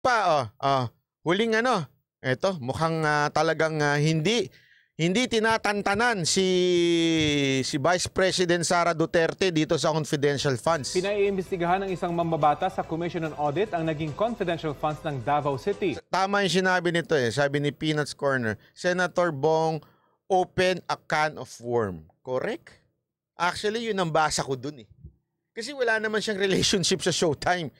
pa, oh, oh, huling ano, Ito, mukhang uh, talagang uh, hindi hindi tinatantanan si si Vice President Sara Duterte dito sa confidential funds. Pinaiimbestigahan ng isang mambabata sa Commission on Audit ang naging confidential funds ng Davao City. Tama 'yung sinabi nito eh, sabi ni Peanuts Corner, Senator Bong open a can of worm. Correct? Actually, 'yun ang basa ko dun eh. Kasi wala naman siyang relationship sa Showtime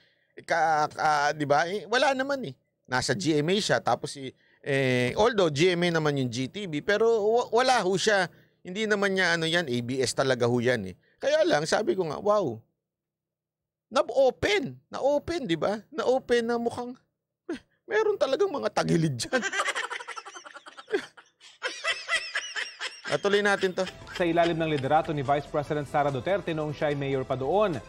ka, ka, di ba? Eh, wala naman eh. Nasa GMA siya tapos si eh, although GMA naman yung GTV pero wala ho siya. Hindi naman niya ano yan, ABS talaga ho yan eh. Kaya lang sabi ko nga, wow. Na-open, na-open, di ba? Na-open na mukhang eh, meron talagang mga tagilid diyan. Atuloy natin to. Sa ilalim ng liderato ni Vice President Sara Duterte noong siya ay mayor pa doon,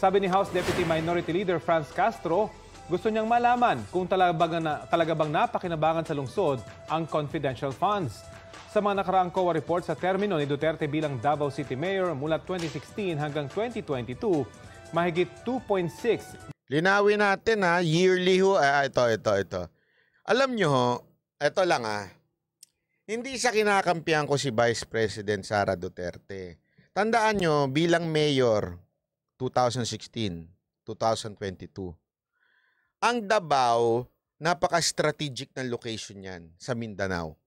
sabi ni House Deputy Minority Leader Franz Castro, gusto niyang malaman kung talaga bang, na, talaga bang napakinabangan sa lungsod ang confidential funds. Sa mga nakaraang COA report sa termino ni Duterte bilang Davao City Mayor mula 2016 hanggang 2022, mahigit 2.6 Linawin natin ha, yearly ho, ah, ah ito, ito, ito. Alam nyo ho, ito lang ha. Ah. Hindi sa kinakampihan ko si Vice President Sara Duterte. Tandaan nyo, bilang mayor, 2016, 2022. Ang Davao, napaka-strategic ng location niyan sa Mindanao.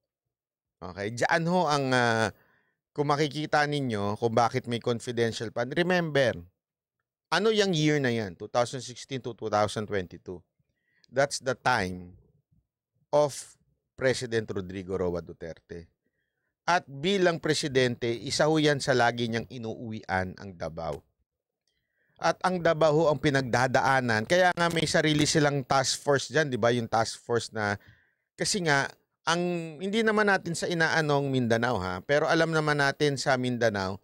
Okay, diyan ho ang uh, kung makikita ninyo kung bakit may confidential fund. Remember, ano yung year na yan, 2016 to 2022. That's the time of President Rodrigo Roa Duterte. At bilang presidente, isa ho yan sa lagi niyang inuuwian ang Davao at ang Dabaho ang pinagdadaanan. Kaya nga may sarili silang task force dyan, di ba? Yung task force na, kasi nga, ang hindi naman natin sa inaanong Mindanao ha, pero alam naman natin sa Mindanao,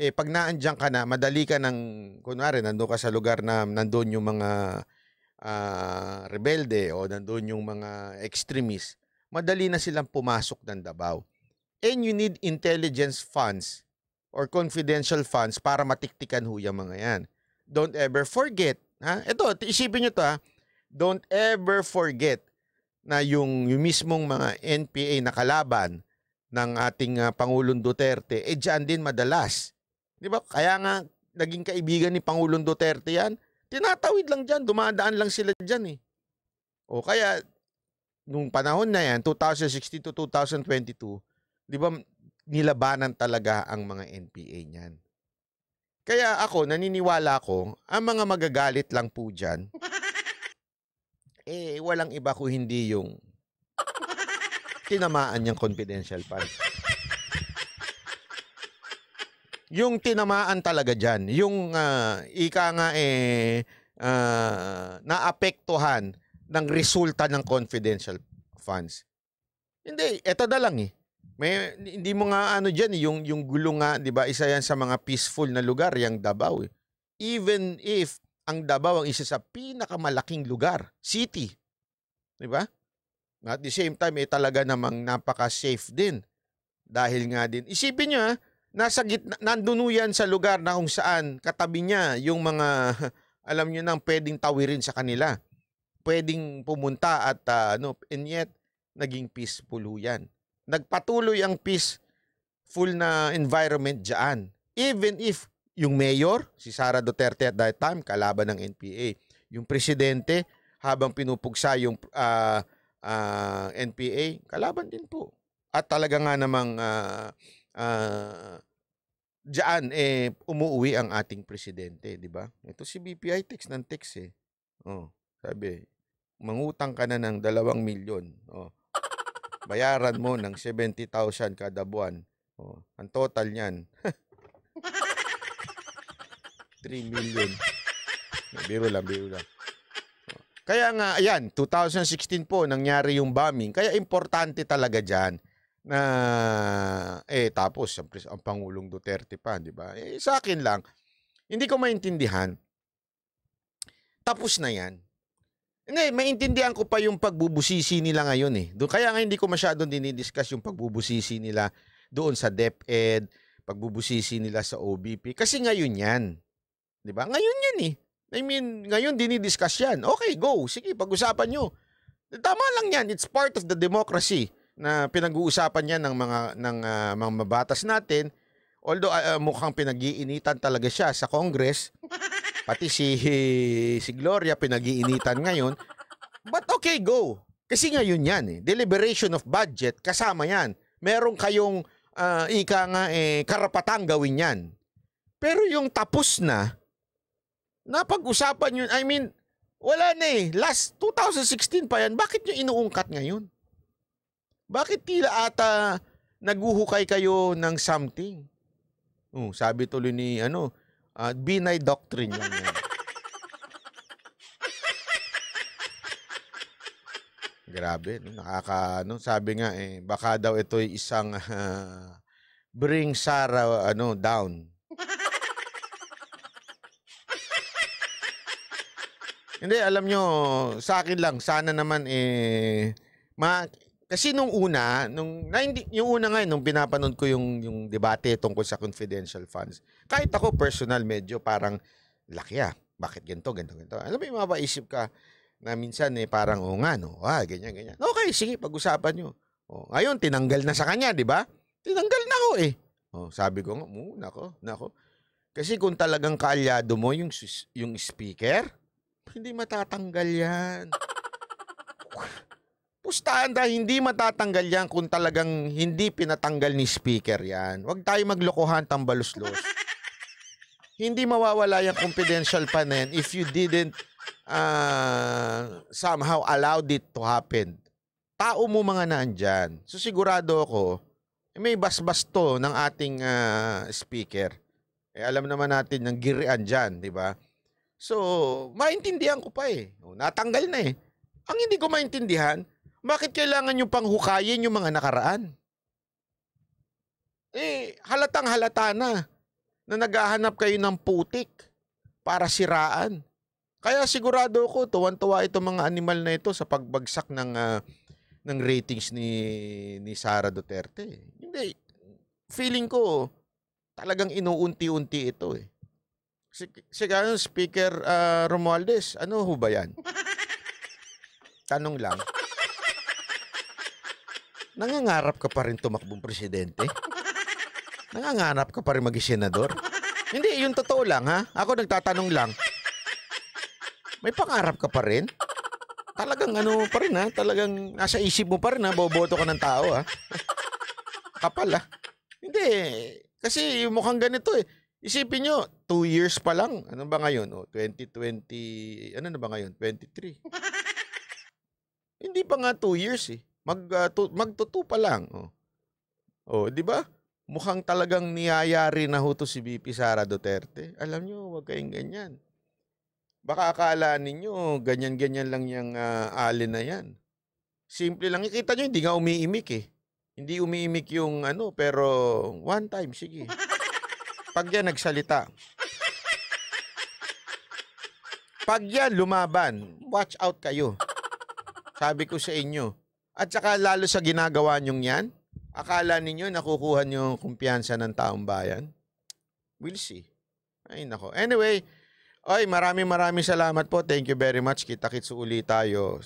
eh pag naandiyan ka na, madali ka ng, kunwari, nandoon ka sa lugar na nandoon yung mga uh, rebelde o nandoon yung mga extremists, madali na silang pumasok ng Davao. And you need intelligence funds or confidential funds para matiktikan ho yung mga yan. Don't ever forget. Ha? Ito, isipin nyo to ha. Don't ever forget na yung, yung mismong mga NPA na kalaban ng ating uh, Pangulong Duterte, eh dyan din madalas. Di ba? Kaya nga, naging kaibigan ni Pangulong Duterte yan. Tinatawid lang dyan, dumadaan lang sila dyan eh. O kaya, nung panahon na yan, 2016 to 2022, di ba nilabanan talaga ang mga NPA niyan. Kaya ako, naniniwala ko, ang mga magagalit lang po dyan, eh, walang iba ko hindi yung tinamaan niyang confidential fund. Yung tinamaan talaga dyan, yung uh, ika nga eh, uh, naapektuhan ng resulta ng confidential funds. Hindi, eto na lang eh. May hindi mo nga ano diyan eh, yung yung gulo nga, 'di ba? Isa yan sa mga peaceful na lugar yang Davao. Eh. Even if ang Davao ang isa sa pinakamalaking lugar, city. 'Di ba? At the same time, eh, talaga namang napaka-safe din. Dahil nga din, isipin nyo ha, ah, nasa gitna, nandun yan sa lugar na kung saan katabi niya yung mga, alam nyo nang pwedeng tawirin sa kanila. Pwedeng pumunta at uh, ano, and yet, naging peaceful yan nagpatuloy ang peaceful na environment diyan. Even if yung mayor, si Sara Duterte at that time, kalaban ng NPA. Yung presidente, habang pinupugsa yung uh, ah, uh, ah, NPA, kalaban din po. At talaga nga namang uh, uh, dyan, eh, umuwi ang ating presidente, di ba? Ito si BPI text ng text eh. Oh, sabi, mangutang ka na ng dalawang milyon. Oh, bayaran mo ng 70,000 kada buwan. Oh, ang total niyan. 3 million. Biro lang, biro lang. Oh, kaya nga, ayan, 2016 po, nangyari yung bombing. Kaya importante talaga dyan na, eh, tapos, siyempre, ang Pangulong Duterte pa, di ba? Eh, sa akin lang, hindi ko maintindihan. Tapos na yan. Hindi, maintindihan ko pa yung pagbubusisi nila ngayon eh. Do, kaya nga hindi ko masyadong dinidiscuss yung pagbubusisi nila doon sa DepEd, pagbubusisi nila sa OBP. Kasi ngayon yan. Di ba? Ngayon yan eh. I mean, ngayon dinidiscuss yan. Okay, go. Sige, pag-usapan nyo. Tama lang yan. It's part of the democracy na pinag-uusapan yan ng mga ng uh, mga mabatas natin. Although uh, mukhang pinag-iinitan talaga siya sa Congress. Pati si si Gloria pinag-iinitan ngayon. But okay, go. Kasi ngayon 'yan eh. Deliberation of budget kasama 'yan. Meron kayong uh, ika nga eh karapatang gawin 'yan. Pero yung tapos na napag-usapan yun. I mean, wala na eh. Last 2016 pa yan. Bakit nyo inuungkat ngayon? Bakit tila ata naguhukay kayo ng something? Oh, sabi tuloy ni ano, Uh, Binay doctrine lang yan. Grabe, no? nakaka no? sabi nga eh baka daw ito ay isang uh, bring Sarah ano down. Hindi alam nyo sa akin lang sana naman eh ma kasi nung una, nung na, hindi, yung una nga nung pinapanood ko yung yung debate tungkol sa confidential funds. Kahit ako personal medyo parang laki ah. Bakit ganto, ganto, ganito. Alam mo, ba mapaisip ka na minsan eh parang oh nga no, ah ganyan ganyan. Okay, sige, pag-usapan niyo. Oh, ngayon tinanggal na sa kanya, 'di ba? Tinanggal na ako eh. Oh, sabi ko, oh, nako, nako. Kasi kung talagang kaalyado mo yung yung speaker, hindi matatanggal 'yan. Pustahan dahil hindi matatanggal yan kung talagang hindi pinatanggal ni speaker yan. Huwag tayo maglokohan tambaluslos. hindi mawawala yung confidential pa na yan if you didn't uh, somehow allowed it to happen. Tao mo mga nandyan. So sigurado ako, may basbas to ng ating uh, speaker. Eh, alam naman natin ng girian dyan, di ba? So, maintindihan ko pa eh. Oh, natanggal na eh. Ang hindi ko maintindihan, bakit kailangan nyo pang hukayin yung mga nakaraan? Eh, halatang halata na na naghahanap kayo ng putik para siraan. Kaya sigurado ko, tuwan-tuwa itong mga animal na ito sa pagbagsak ng uh, ng ratings ni ni Sara Duterte. Hindi feeling ko talagang inuunti-unti ito eh. Si, si ano, Speaker uh, Romualdez, ano ho ba yan? Tanong lang. Nangangarap ka pa rin tumakbong presidente? Nangangarap ka pa rin maging senador? Hindi, yung totoo lang ha. Ako nagtatanong lang. May pangarap ka pa rin? Talagang ano pa rin ha? Talagang nasa isip mo pa rin ha? Boboto ka ng tao ha? Kapal ha? Hindi. Kasi mukhang ganito eh. Isipin nyo, two years pa lang. Ano ba ngayon? O, 2020, ano na ba ngayon? 23. Hindi pa nga two years eh. Mag, uh, ah, to, magtutu pa lang. Oh. oh, di ba? Mukhang talagang niyayari na ho to si BP Sara Duterte. Alam niyo, huwag kayong ganyan. Baka akala ninyo, ganyan-ganyan lang yung uh, ah, alin na yan. Simple lang. Ikita niyo, hindi nga umiimik eh. Hindi umiimik yung ano, pero one time, sige. Pag yan nagsalita, pag yan lumaban, watch out kayo. Sabi ko sa inyo, at saka lalo sa ginagawa nyong yan, akala ninyo nakukuha niyo yung kumpiyansa ng taong bayan? We'll see. Ay nako. Anyway, oy, maraming maraming salamat po. Thank you very much. Kita-kits uli tayo